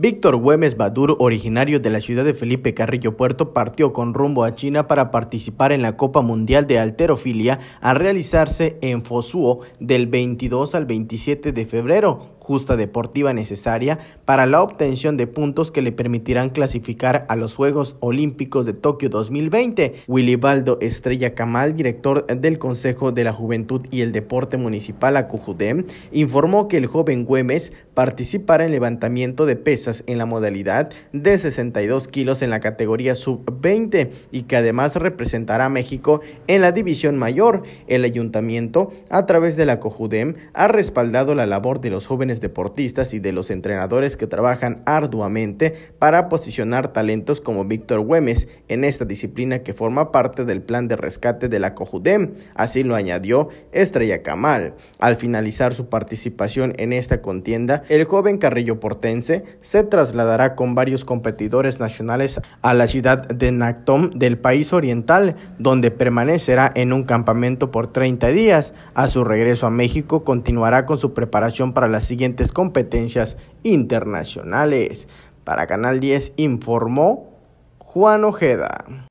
Víctor Güemes Badur, originario de la ciudad de Felipe Carrillo Puerto, partió con rumbo a China para participar en la Copa Mundial de Alterofilia a realizarse en Fosuo del 22 al 27 de febrero, justa deportiva necesaria para la obtención de puntos que le permitirán clasificar a los Juegos Olímpicos de Tokio 2020. Baldo Estrella Camal, director del Consejo de la Juventud y el Deporte Municipal Acujudem, informó que el joven Güemes participará en levantamiento de pesas en la modalidad de 62 kilos en la categoría sub-20 y que además representará a México en la división mayor. El ayuntamiento, a través de la COJUDEM, ha respaldado la labor de los jóvenes deportistas y de los entrenadores que trabajan arduamente para posicionar talentos como Víctor Güemes en esta disciplina que forma parte del plan de rescate de la COJUDEM. Así lo añadió Estrella Camal. Al finalizar su participación en esta contienda, el joven Carrillo Portense se se trasladará con varios competidores nacionales a la ciudad de Nactón, del país oriental, donde permanecerá en un campamento por 30 días. A su regreso a México continuará con su preparación para las siguientes competencias internacionales. Para Canal 10 informó Juan Ojeda.